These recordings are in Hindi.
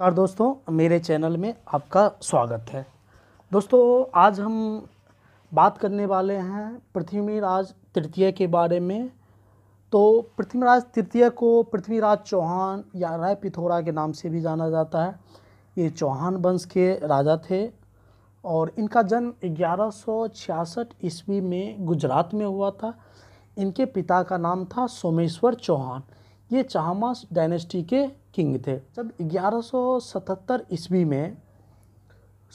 नमस्कार दोस्तों मेरे चैनल में आपका स्वागत है दोस्तों आज हम बात करने वाले हैं पृथ्वीराज तृतीय के बारे में तो पृथ्वीराज तृतीय को पृथ्वीराज चौहान या राय पिथौरा के नाम से भी जाना जाता है ये चौहान वंश के राजा थे और इनका जन्म 1166 ईस्वी में गुजरात में हुआ था इनके पिता का नाम था सोमेश्वर चौहान ये चाहमास डायनेस्टी के किंग थे जब 1177 ईस्वी में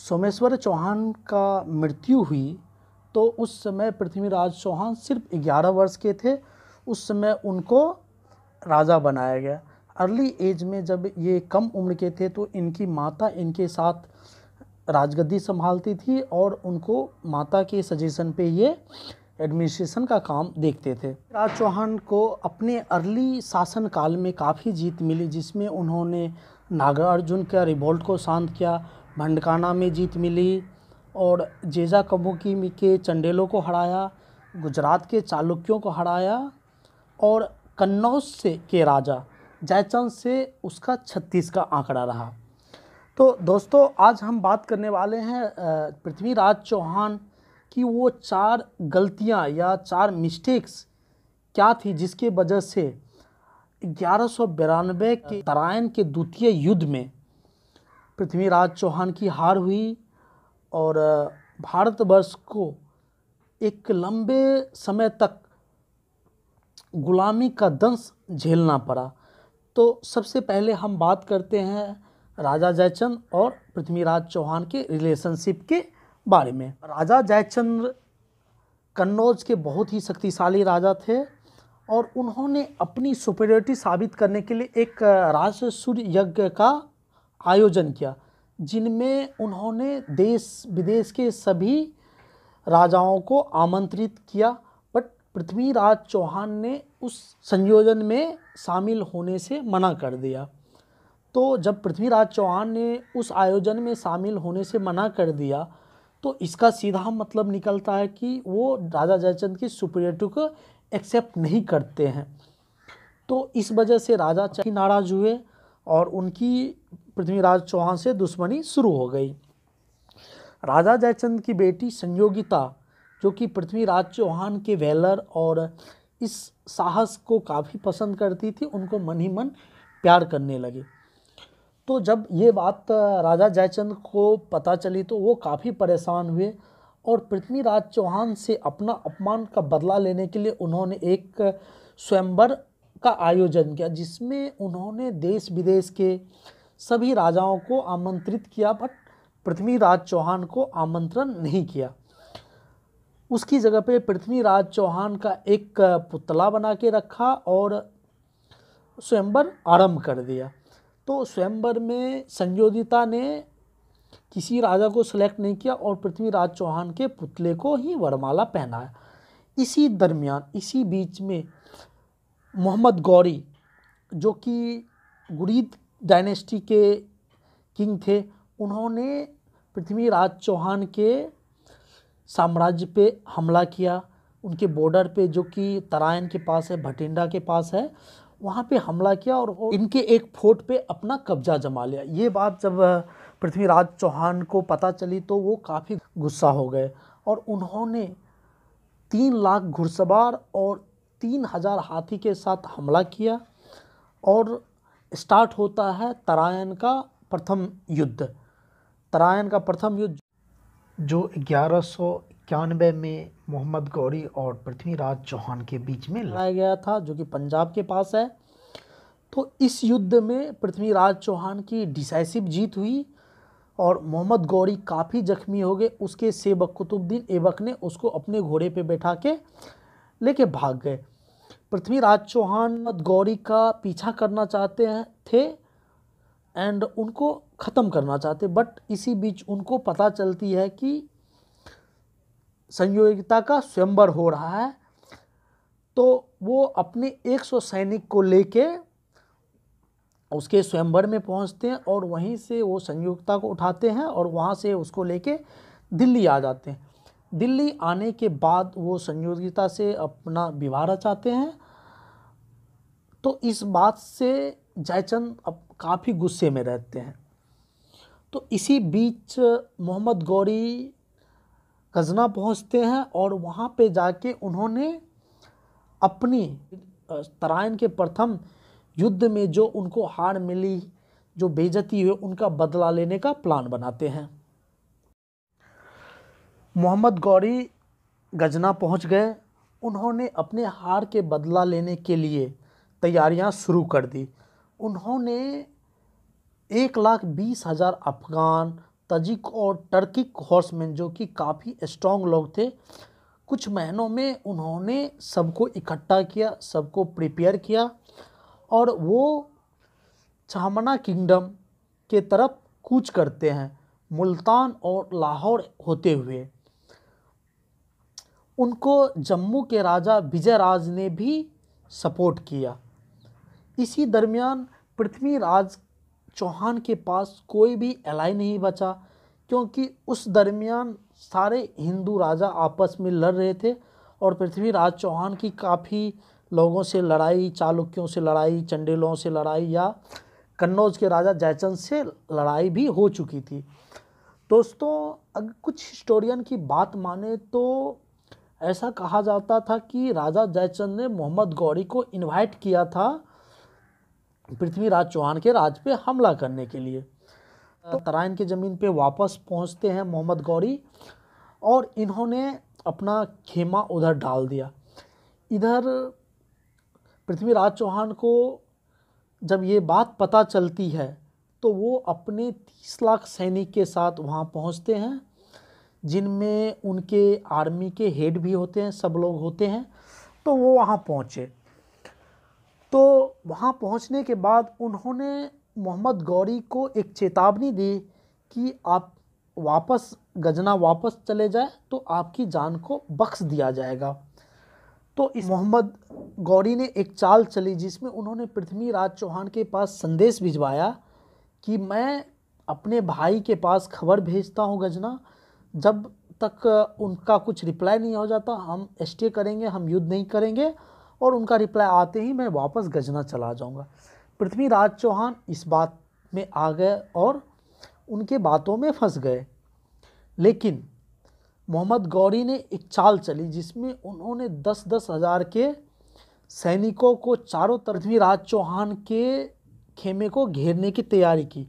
सोमेश्वर चौहान का मृत्यु हुई तो उस समय पृथ्वीराज चौहान सिर्फ 11 वर्ष के थे उस समय उनको राजा बनाया गया अर्ली एज में जब ये कम उम्र के थे तो इनकी माता इनके साथ राजगद्दी संभालती थी और उनको माता के सजेशन पे ये एडमिनिस्ट्रेशन का काम देखते थे राज चौहान को अपने अर्ली शासनकाल में काफ़ी जीत मिली जिसमें उन्होंने नागार्जुन का रिवोल्ट को शांत किया भंडकाना में जीत मिली और जेजा कबूकी के चंडेलों को हराया गुजरात के चालुक्यों को हराया और कन्नौज से के राजा जयचंद से उसका छत्तीस का आंकड़ा रहा तो दोस्तों आज हम बात करने वाले हैं पृथ्वीराज चौहान कि वो चार गलतियाँ या चार मिस्टेक्स क्या थी जिसके वजह से ग्यारह के तराइन के द्वितीय युद्ध में पृथ्वीराज चौहान की हार हुई और भारतवर्ष को एक लंबे समय तक गुलामी का दंश झेलना पड़ा तो सबसे पहले हम बात करते हैं राजा जयचंद और पृथ्वीराज चौहान के रिलेशनशिप के बारे में राजा जयचंद्र कन्नौज के बहुत ही शक्तिशाली राजा थे और उन्होंने अपनी सुपेरियरिटी साबित करने के लिए एक राष्ट्र सूर्य यज्ञ का आयोजन किया जिनमें उन्होंने देश विदेश के सभी राजाओं को आमंत्रित किया बट पृथ्वीराज चौहान ने उस संयोजन में शामिल होने से मना कर दिया तो जब पृथ्वीराज चौहान ने उस आयोजन में शामिल होने से मना कर दिया तो इसका सीधा मतलब निकलता है कि वो राजा जयचंद की सुपीरियरिटी को एक्सेप्ट नहीं करते हैं तो इस वजह से राजा चकी नाराज हुए और उनकी पृथ्वीराज चौहान से दुश्मनी शुरू हो गई राजा जयचंद की बेटी संयोगिता जो कि पृथ्वीराज चौहान के वेलर और इस साहस को काफ़ी पसंद करती थी उनको मन ही मन प्यार करने लगे तो जब ये बात राजा जयचंद को पता चली तो वो काफ़ी परेशान हुए और पृथ्वीराज चौहान से अपना अपमान का बदला लेने के लिए उन्होंने एक स्वयंवर का आयोजन किया जिसमें उन्होंने देश विदेश के सभी राजाओं को आमंत्रित किया बट पृथ्वीराज चौहान को आमंत्रण नहीं किया उसकी जगह पे पृथ्वीराज चौहान का एक पुतला बना के रखा और स्वयंवर आरंभ कर दिया तो स्वयंवर में संयोजिता ने किसी राजा को सिलेक्ट नहीं किया और पृथ्वीराज चौहान के पुतले को ही वरमाला पहनाया इसी दरमियान इसी बीच में मोहम्मद गौरी जो कि गुरीद डायनेस्टी के किंग थे उन्होंने पृथ्वीराज चौहान के साम्राज्य पे हमला किया उनके बॉर्डर पे जो कि तरायन के पास है भटिंडा के पास है वहाँ पे हमला किया और इनके एक फोर्ट पे अपना कब्जा जमा लिया ये बात जब पृथ्वीराज चौहान को पता चली तो वो काफ़ी गुस्सा हो गए और उन्होंने तीन लाख घुड़सवार और तीन हज़ार हाथी के साथ हमला किया और स्टार्ट होता है तरायन का प्रथम युद्ध तरायन का प्रथम युद्ध जो ग्यारह इक्यानवे में मोहम्मद गौरी और पृथ्वीराज चौहान के बीच में लड़ाया गया था जो कि पंजाब के पास है तो इस युद्ध में पृथ्वीराज चौहान की डिसाइसिव जीत हुई और मोहम्मद गौरी काफ़ी जख्मी हो गए उसके सेबक कुतुबद्दीन ऐबक ने उसको अपने घोड़े पे बैठा के लेके भाग गए पृथ्वीराज चौहान मोहम्मद गौरी का पीछा करना चाहते हैं थे एंड उनको ख़त्म करना चाहते बट इसी बीच उनको पता चलती है कि संयोगिता का स्वयंवर हो रहा है तो वो अपने 100 सैनिक को लेके उसके स्वयंवर में पहुंचते हैं और वहीं से वो संयुक्ता को उठाते हैं और वहाँ से उसको लेके दिल्ली आ जाते हैं दिल्ली आने के बाद वो संयोगिता से अपना विवाह रचाते हैं तो इस बात से जयचंद अब काफ़ी गुस्से में रहते हैं तो इसी बीच मोहम्मद गौरी कजना पहुंचते हैं और वहाँ पे जाके उन्होंने अपनी तराइन के प्रथम युद्ध में जो उनको हार मिली जो बेजती हुई उनका बदला लेने का प्लान बनाते हैं मोहम्मद गौरी गजना पहुंच गए उन्होंने अपने हार के बदला लेने के लिए तैयारियां शुरू कर दी उन्होंने एक लाख बीस हज़ार अफगान तजिक और टर्किक हॉर्समैन जो कि काफ़ी स्ट्रॉन्ग लोग थे कुछ महीनों में उन्होंने सबको इकट्ठा किया सबको प्रिपेयर किया और वो चामना किंगडम के तरफ कूच करते हैं मुल्तान और लाहौर होते हुए उनको जम्मू के राजा विजयराज ने भी सपोर्ट किया इसी दरमियान पृथ्वीराज चौहान के पास कोई भी एलाई नहीं बचा क्योंकि उस दरमियान सारे हिंदू राजा आपस में लड़ रहे थे और पृथ्वीराज चौहान की काफ़ी लोगों से लड़ाई चालुक्यों से लड़ाई चंडेलों से लड़ाई या कन्नौज के राजा जयचंद से लड़ाई भी हो चुकी थी दोस्तों अगर कुछ हिस्टोरियन की बात माने तो ऐसा कहा जाता था कि राजा जयचंद ने मोहम्मद गौरी को इनवाइट किया था पृथ्वीराज चौहान के राज पे हमला करने के लिए तो तराइन के ज़मीन पे वापस पहुंचते हैं मोहम्मद गौरी और इन्होंने अपना खेमा उधर डाल दिया इधर पृथ्वीराज चौहान को जब ये बात पता चलती है तो वो अपने तीस लाख सैनिक के साथ वहाँ पहुँचते हैं जिनमें उनके आर्मी के हेड भी होते हैं सब लोग होते हैं तो वो वहाँ पहुँचे तो वहाँ पहुँचने के बाद उन्होंने मोहम्मद गौरी को एक चेतावनी दी कि आप वापस गजना वापस चले जाए तो आपकी जान को बख्श दिया जाएगा तो इस मोहम्मद गौरी ने एक चाल चली जिसमें उन्होंने पृथ्वीराज चौहान के पास संदेश भिजवाया कि मैं अपने भाई के पास खबर भेजता हूँ गजना जब तक उनका कुछ रिप्लाई नहीं हो जाता हम स्टे करेंगे हम युद्ध नहीं करेंगे और उनका रिप्लाई आते ही मैं वापस गजना चला जाऊँगा पृथ्वीराज चौहान इस बात में आ गए और उनके बातों में फंस गए लेकिन मोहम्मद गौरी ने एक चाल चली जिसमें उन्होंने दस दस हज़ार के सैनिकों को चारों तरफ पृथ्वीराज चौहान के खेमे को घेरने की तैयारी की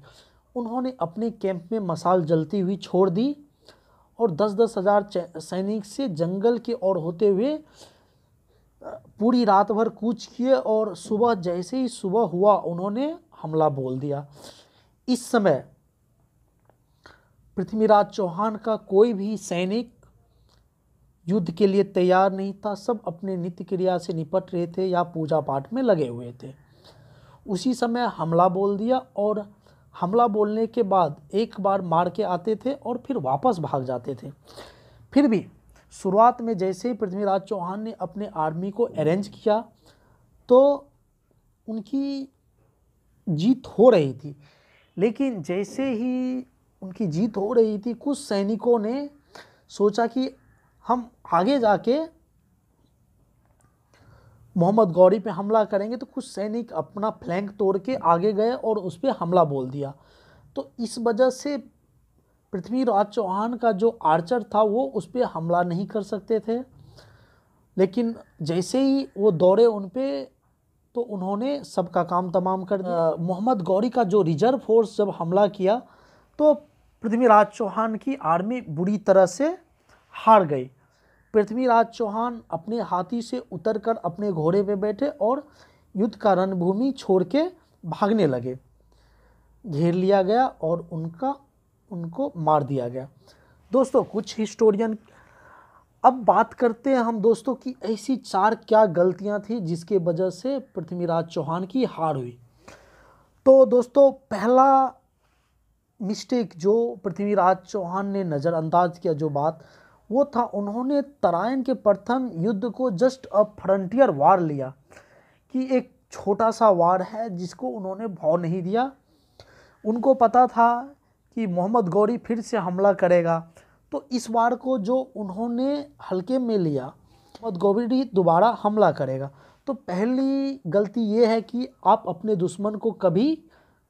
उन्होंने अपने कैंप में मसाल जलती हुई छोड़ दी और दस दस हज़ार सैनिक से जंगल के ओर होते हुए पूरी रात भर कूच किए और सुबह जैसे ही सुबह हुआ उन्होंने हमला बोल दिया इस समय पृथ्वीराज चौहान का कोई भी सैनिक युद्ध के लिए तैयार नहीं था सब अपने नित्य क्रिया से निपट रहे थे या पूजा पाठ में लगे हुए थे उसी समय हमला बोल दिया और हमला बोलने के बाद एक बार मार के आते थे और फिर वापस भाग जाते थे फिर भी शुरुआत में जैसे ही पृथ्वीराज चौहान ने अपने आर्मी को अरेंज किया तो उनकी जीत हो रही थी लेकिन जैसे ही उनकी जीत हो रही थी कुछ सैनिकों ने सोचा कि हम आगे जाके मोहम्मद गौरी पे हमला करेंगे तो कुछ सैनिक अपना फ्लैंक तोड़ के आगे गए और उस पर हमला बोल दिया तो इस वजह से पृथ्वीराज चौहान का जो आर्चर था वो उस पर हमला नहीं कर सकते थे लेकिन जैसे ही वो दौड़े उन पर तो उन्होंने सबका काम तमाम कर दिया हाँ। मोहम्मद गौरी का जो रिजर्व फोर्स जब हमला किया तो पृथ्वीराज चौहान की आर्मी बुरी तरह से हार गई पृथ्वीराज चौहान अपने हाथी से उतरकर अपने घोड़े पे बैठे और युद्ध का रणभूमि छोड़ के भागने लगे घेर लिया गया और उनका उनको मार दिया गया दोस्तों कुछ हिस्टोरियन अब बात करते हैं हम दोस्तों की ऐसी चार क्या गलतियां थी जिसके वजह से पृथ्वीराज चौहान की हार हुई तो दोस्तों पहला मिस्टेक जो पृथ्वीराज चौहान ने नज़रअंदाज किया जो बात वो था उन्होंने तराइन के प्रथम युद्ध को जस्ट अ फ्रंटियर वार लिया कि एक छोटा सा वार है जिसको उन्होंने भाव नहीं दिया उनको पता था कि मोहम्मद गौरी फिर से हमला करेगा तो इस बार को जो उन्होंने हल्के में लिया मोहम्मद गौरी दोबारा हमला करेगा तो पहली गलती ये है कि आप अपने दुश्मन को कभी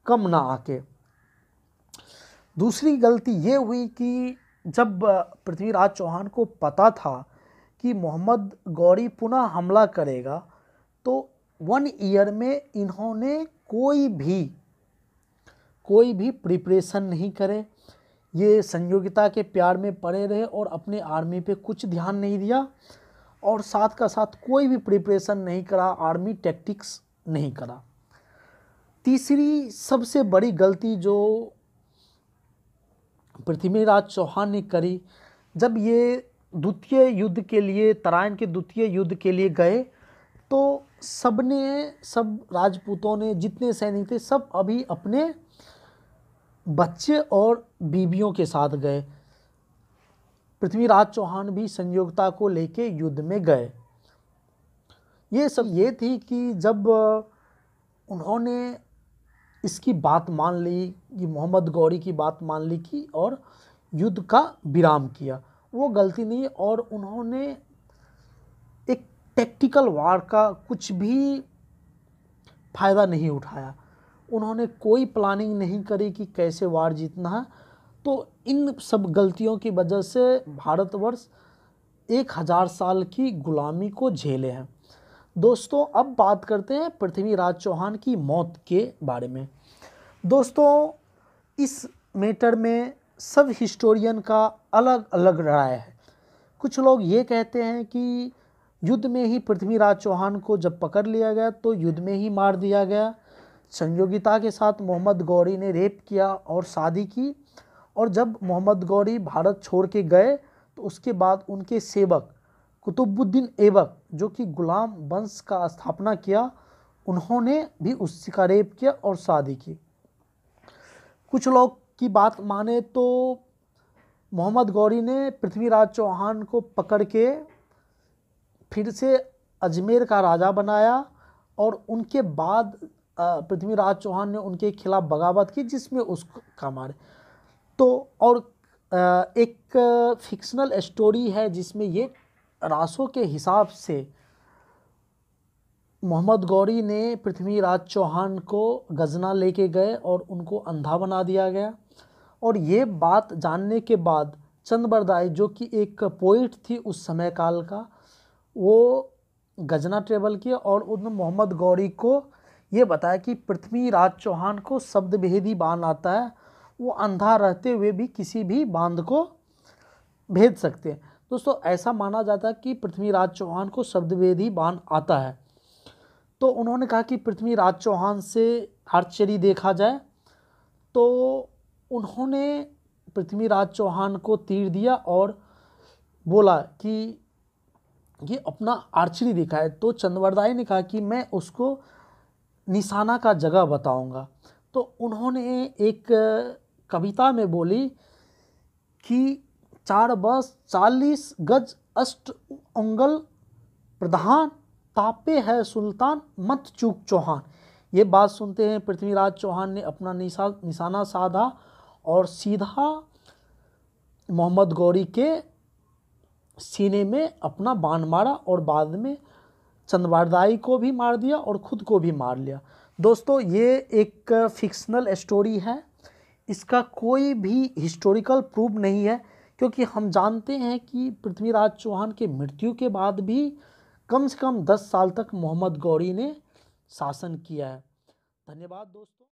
कम ना आके दूसरी गलती ये हुई कि जब पृथ्वीराज चौहान को पता था कि मोहम्मद गौरी पुनः हमला करेगा तो वन ईयर में इन्होंने कोई भी कोई भी प्रिपरेशन नहीं करे ये संयोगिता के प्यार में पड़े रहे और अपने आर्मी पे कुछ ध्यान नहीं दिया और साथ का साथ कोई भी प्रिपरेशन नहीं करा आर्मी टैक्टिक्स नहीं करा तीसरी सबसे बड़ी गलती जो पृथ्वीराज चौहान ने करी जब ये द्वितीय युद्ध के लिए तराइन के द्वितीय युद्ध के लिए गए तो सबने सब राजपूतों ने जितने सैनिक थे सब अभी अपने बच्चे और बीबियों के साथ गए पृथ्वीराज चौहान भी संयोगता को लेके युद्ध में गए ये सब ये थी कि जब उन्होंने इसकी बात मान ली कि मोहम्मद गौरी की बात मान ली की और युद्ध का विराम किया वो गलती नहीं और उन्होंने एक टैक्टिकल वार का कुछ भी फ़ायदा नहीं उठाया उन्होंने कोई प्लानिंग नहीं करी कि कैसे वार जीतना है तो इन सब गलतियों की वजह से भारतवर्ष एक हज़ार साल की गुलामी को झेले हैं दोस्तों अब बात करते हैं पृथ्वीराज चौहान की मौत के बारे में दोस्तों इस मैटर में सब हिस्टोरियन का अलग अलग राय है कुछ लोग ये कहते हैं कि युद्ध में ही पृथ्वीराज चौहान को जब पकड़ लिया गया तो युद्ध में ही मार दिया गया संयोगिता के साथ मोहम्मद गौरी ने रेप किया और शादी की और जब मोहम्मद गौरी भारत छोड़ के गए तो उसके बाद उनके सेवक कुतुबुद्दीन ऐबक जो कि गुलाम वंश का स्थापना किया उन्होंने भी उसका रेप किया और शादी की कुछ लोग की बात माने तो मोहम्मद गौरी ने पृथ्वीराज चौहान को पकड़ के फिर से अजमेर का राजा बनाया और उनके बाद पृथ्वीराज चौहान ने उनके खिलाफ बगावत की जिसमें उसका मारे तो और एक फिक्शनल स्टोरी है जिसमें ये रासों के हिसाब से मोहम्मद गौरी ने पृथ्वीराज चौहान को गजना लेके गए और उनको अंधा बना दिया गया और ये बात जानने के बाद चंद बरदाई जो कि एक पोइट थी उस समय काल का वो गजना ट्रेवल किया और उन मोहम्मद गौरी को ये बताया कि पृथ्वीराज चौहान को शब्द भेदी बांध आता है वो अंधा रहते हुए भी किसी भी बांध को भेद सकते हैं दोस्तों ऐसा माना जाता है कि पृथ्वीराज चौहान को शब्द भेदी बांध आता है तो उन्होंने कहा कि पृथ्वीराज चौहान से आर्चरी देखा जाए तो उन्होंने पृथ्वीराज चौहान को तीर दिया और बोला कि ये अपना आर्चरी दिखाए तो चंद्रवरदाई ने कहा कि मैं उसको निशाना का जगह बताऊंगा तो उन्होंने एक कविता में बोली कि चार बस चालीस गज अष्ट उंगल प्रधान तापे है सुल्तान मत चूक चौहान ये बात सुनते हैं पृथ्वीराज चौहान ने अपना निशा निशाना साधा और सीधा मोहम्मद गौरी के सीने में अपना बाण मारा और बाद में चंदवारदाई को भी मार दिया और ख़ुद को भी मार लिया दोस्तों ये एक फिक्शनल स्टोरी है इसका कोई भी हिस्टोरिकल प्रूफ नहीं है क्योंकि हम जानते हैं कि पृथ्वीराज चौहान के मृत्यु के बाद भी कम से कम दस साल तक मोहम्मद गौरी ने शासन किया है धन्यवाद दोस्तों